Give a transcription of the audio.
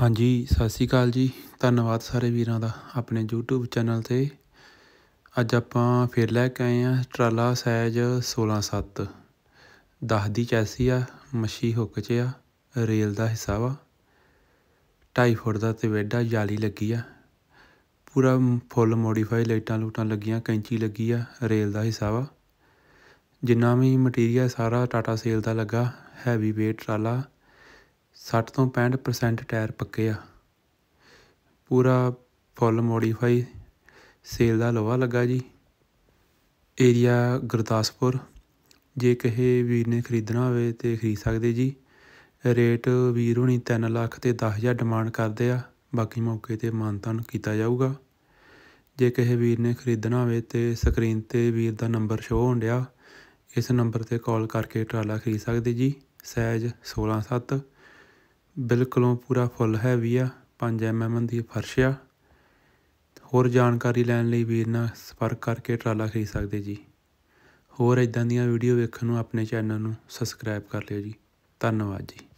ਹਾਂਜੀ ਸਤਿ ਸ਼੍ਰੀ ਅਕਾਲ ਜੀ ਧੰਨਵਾਦ ਸਾਰੇ ਵੀਰਾਂ ਦਾ ਆਪਣੇ YouTube ਚੈਨਲ ਤੇ ਅੱਜ ਆਪਾਂ ਫੇਰ ਲੈ ਕੇ ਆਏ ਆ ਟਰਾਲਾ ਸਾਈਜ਼ 7 10 ਦੀ ਚੈਸੀ ਆ ਮਸ਼ੀ ਹੁੱਕ 'ਚ ਆ ਰੇਲ ਦਾ ਹਿੱਸਾ ਵਾ 2.5 ਫੁੱਟ ਦਾ ਤੇ ਵੇਡਾ ਜਾਲੀ ਲੱਗੀ ਆ ਪੂਰਾ ਫੁੱਲ ਮੋਡੀਫਾਈ ਲਾਈਟਾਂ ਲੂਟਾਂ ਲੱਗੀਆਂ ਕੈਂਚੀ ਲੱਗੀ ਆ ਰੇਲ ਦਾ ਹਿੱਸਾ ਵਾ ਜਿੰਨਾ ਵੀ ਮਟੀਰੀਅਲ ਸਾਰਾ ਟਾਟਾ ਸੇਲ ਦਾ ਲੱਗਾ ਹੈਵੀ weight ਟਰਾਲਾ 60 ਤੋਂ 65% ਟਾਇਰ ਪੱਕੇ ਆ ਪੂਰਾ ਫੁੱਲ ਮੋਡੀਫਾਈ ਸੇਲ ਦਾ ਲੋਹਾ ਲੱਗਾ ਜੀ ਏਰੀਆ ਗੁਰਦਾਸਪੁਰ ਜੇ ਕਹੇ ਵੀਰ ਨੇ ਖਰੀਦਣਾ ਹੋਵੇ ਤੇ ਖਰੀਦ ਸਕਦੇ ਜੀ ਰੇਟ ਵੀਰ ਹੁਣੀ 3 ਲੱਖ ਤੇ 10000 ਡਿਮਾਂਡ ਕਰਦੇ ਆ ਬਾਕੀ ਮੌਕੇ ਤੇ ਮਾਨਤਾ ਕੀਤਾ ਜਾਊਗਾ ਜੇ ਕਹੇ ਵੀਰ ਨੇ ਖਰੀਦਣਾ ਹੋਵੇ ਤੇ ਸਕਰੀਨ ਤੇ ਵੀਰ ਦਾ ਨੰਬਰ ਸ਼ੋ ਹੋਣ ਡਿਆ ਇਸ ਨੰਬਰ ਤੇ ਕਾਲ ਕਰਕੇ ਟਰਾਲਾ ਖਰੀਦ ਸਕਦੇ ਜੀ ਸਾਈਜ਼ 16 7 ਬਿਲਕੁਲੋਂ ਪੂਰਾ ਫੁੱਲ ਵੀ ਆ 5 ਐਮਐਮ ਦੀ ਫਰਸ਼ ਆ ਹੋਰ ਜਾਣਕਾਰੀ ਲੈਣ ਲਈ ਵੀਰ ਨਾਲ ਸੰਪਰਕ ਕਰਕੇ ਟਰਾਲਾ ਖਰੀਦ ਸਕਦੇ ਜੀ ਹੋਰ ਇਦਾਂ ਦੀਆਂ ਵੀਡੀਓ ਵੇਖਣ ਨੂੰ ਆਪਣੇ ਚੈਨਲ ਨੂੰ ਸਬਸਕ੍ਰਾਈਬ ਕਰ ਲਿਓ ਜੀ ਧੰਨਵਾਦ ਜੀ